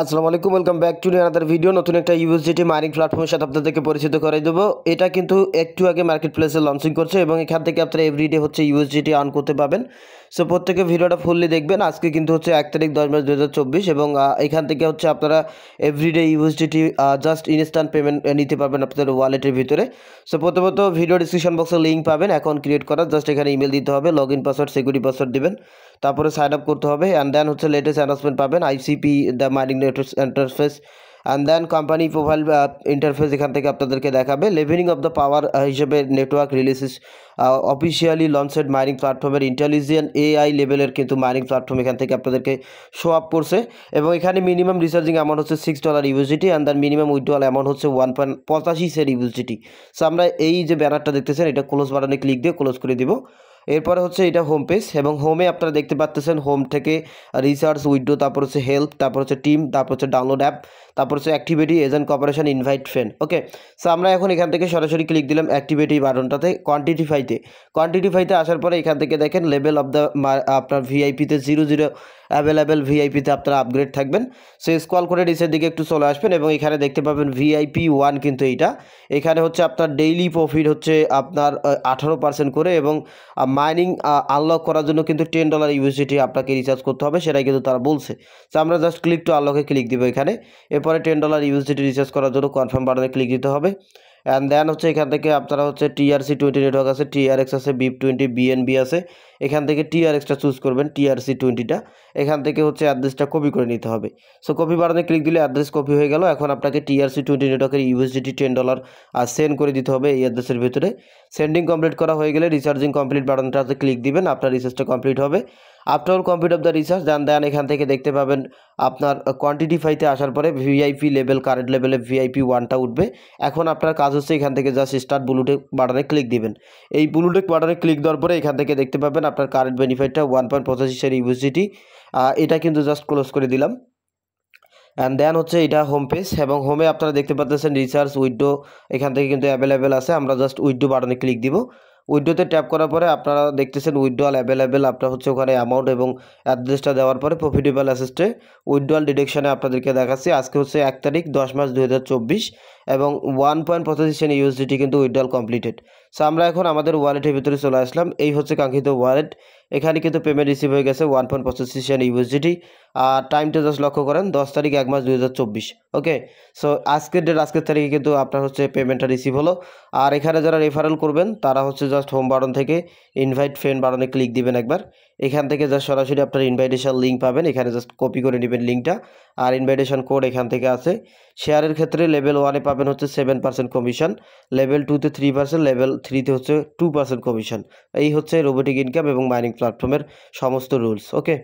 আসসালামু আলাইকুম welcome back to another video নতুন একটা ইউএসডিটি মাইনিং প্ল্যাটফর্মের সাথে আপনাদেরকে পরিচিত করে দেবো এটা কিন্তু একটু আগে মার্কেট প্লেসে লঞ্চিং করছে এবং এখান থেকে আপনারা এভরিডে হচ্ছে ইউএসডিটি আর্ন করতে পাবেন সো প্রত্যেকে ভিডিওটা ফুললি দেখবেন আজকে কিন্তু হচ্ছে এক তারিখ দশ মাস দু এবং এখান থেকে হচ্ছে আপনারা everyday USDT just instant payment নিতে পারবেন আপনাদের ওয়ালেটের ভিতরে সো প্রথমত ভিডিও ডিসক্রিপশন বক্সে লিঙ্ক পাবেন অ্যাকাউন্ট ক্রিয়েট করা জাস্ট এখানে ইমেল দিতে হবে log in password security password দেবেন তারপরে সাইন আপ করতে হবে অ্যান্ড দেন হচ্ছে লেটেস্ট অ্যানাউন্সমেন্ট পাবেন ICP the mining interface and then company profile interface এখান থেকে আপনাদেরকে দেখাবে লেভেলিং অফ দ্য পাওয়ার হিসেবে network releases officially launched mining প্ল্যাটফর্মের ইন্টেলিজেন্ট এআই লেভেলের কিন্তু মাইনিং প্ল্যাটফর্ম এখান থেকে আপনাদেরকে শো আপ করছে এবং এখানে মিনিমাম রিচার্জিং অ্যামাউন্ট হচ্ছে six dollar USDT and then minimum withdrawal amount হচ্ছে ওয়ান পয়েন্ট পঁচাশি সের ইউজিটি সো আমরা এই যে ব্যানারটা দেখতেছেন এটা ক্লোজ বাটনে ক্লিক দিয়ে ক্লোজ করে দিব এরপরে হচ্ছে এটা হোম পেজ এবং হোমে আপনারা দেখতে পাচ্ছেন হোম থেকে রিসার্চ উইডো তারপর হচ্ছে হেল্প তারপর হচ্ছে টিম তারপর হচ্ছে ডাউনলোড অ্যাপ তারপর হচ্ছে activity agent cooperation invite friend okay so আমরা এখন এখান থেকে সরাসরি ক্লিক দিলাম অ্যাক্টিভিটি বাটনটাতে কোয়ান্টিটিফাইতে কোয়ান্টিটিফাইতে আসার পরে এখান থেকে দেখেন লেভেল অফ দ্য আপনার ভিআইপিতে জিরো জিরো অ্যাভেলেবেল ভিআইপিতে আপনারা আপগ্রেড থাকবেন সো স্কল করে ডিসের দিকে একটু চলে আসবেন এবং এখানে দেখতে পাবেন ভিআইপি ওয়ান কিন্তু এইটা এখানে হচ্ছে আপনার ডেইলি প্রফিট হচ্ছে আপনার আঠারো পার্সেন্ট করে এবং মাইনিং আনলক করার জন্য কিন্তু টেন ডলার ইউএসডিটি আপনাকে রিচার্জ করতে হবে সেটাই কিন্তু তারা বলছে তো আমরা জাস্ট ক্লিক টু আনলকে ক্লিক দিব এখানে এরপরে টেন ডলার ইউএসডিটি রিচার্জ করার জন্য কনফার্ম বাটনে ক্লিক দিতে হবে অ্যান্ড দেন হচ্ছে এখান থেকে আপনারা হচ্ছে টিআরসি টোয়েন্টি নেটওয়ার্ক আছে টিআরএক্স আছে বিপ টোয়েন্টি বিএনবি আছে এখান থেকে টিআরএক্সটা চুজ করবেন টিআরসি টোয়েন্টিটা এখান থেকে হচ্ছে অ্যাড্রেসটা কপি করে নিতে হবে সো কপি বাটনে ক্লিক দিলে অ্যাড্রেস কপি হয়ে গেল এখন আপনাকে টিআরসি টোয়েন্টি নেটওয়ার্কের ইউএসডিটি টেন ডলার আর সেন্ড করে দিতে হবে এই অ্যাড্রেসের ভিতরে সেন্ডিং কমপ্লিট করা হয়ে গেলে রিচার্জিং কমপ্লিট বাটনটাতে ক্লিক দিবেন আপনার রিচার্জটা কমপ্লিট হবে after all complete of the research then then এখান থেকে দেখতে পাবেন আপনার কোয়ান্টিটি ফাইতে আসার পরে ভিআইপি লেভেল কারেন্ট লেভেলে ভিআইপি ওয়ানটা উঠবে এখন আপনার কাজ হচ্ছে এখান থেকে জাস্ট স্টার্ট ব্লুটেক বাটনে ক্লিক দিবেন এই ব্লুটেক বাটনে ক্লিক দেওয়ার পরে এখান থেকে দেখতে পাবেন আপনার কারেন্ট বেনিফিটটা ওয়ান পয়েন্ট পঁচাশি সের ইউনিভার্সিটি এটা কিন্তু জাস্ট ক্লোজ করে দিলাম অ্যান্ড দেন হচ্ছে এটা হোম পেজ এবং হোমে আপনারা দেখতে পাচ্ছেন রিচার্জ উইডো এখান থেকে কিন্তু অ্যাভেলেবেল আছে আমরা জাস্ট উইডো বাটনে ক্লিক দিব উইডোতে ট্যাপ করার পরে আপনারা দেখতেছেন উইড্রোয়াল অ্যাভেলেবেল আপনার হচ্ছে ওখানে অ্যামাউন্ট এবং অ্যাড্রেসটা দেওয়ার পরে প্রফিটেবল অ্যাসেস্টে উইড্রোয়াল ডিডাকশানে আপনাদেরকে দেখাচ্ছি আজকে হচ্ছে এক তারিখ দশ মাস দু এবং ওয়ান পয়েন্ট পঁচাশি সেন ইউএসডিটি কিন্তু উইড্রোয়াল কমপ্লিটেড সো আমরা এখন আমাদের ওয়ালেটের ভিতরে চলে আসলাম এই হচ্ছে কাঙ্ক্ষিত ওয়ালেট এখানে কিন্তু পেমেন্ট রিসিভ হয়ে গেছে ওয়ান পয়েন্ট পঁচাশি সেন্ট ইউএসডিটি আর টাইমটা জাস্ট লক্ষ্য করেন দশ তারিখ এক মাস দুই ওকে সো আজকের ডেট আজকের তারিখে কিন্তু আপনার হচ্ছে পেমেন্টটা রিসিভ হলো আর এখানে যারা রেফারেল করবেন তারা হচ্ছে জাস্ট হোম বাটন থেকে ইনভাইট ফ্রেন্ড বাটনে ক্লিক দিবেন একবার এখান থেকে জাস্ট সরাসরি আপনার ইনভাইটেশন লিঙ্ক পাবেন এখানে জাস্ট কপি করে নেবেন লিঙ্কটা আর ইনভাইটেশন কোড এখান থেকে আছে শেয়ারের ক্ষেত্রে লেভেল ওয়ানে পাবেন হচ্ছে সেভেন পার্সেন্ট কমিশন লেভেল টুতে থ্রি পার্সেন্ট লেভেল থ্রিতে হচ্ছে টু পার্সেন্ট কমিশন এই হচ্ছে রোবোটিক ইনকাম এবং মাইনিং প্ল্যাটফর্মের সমস্ত রুলস ওকে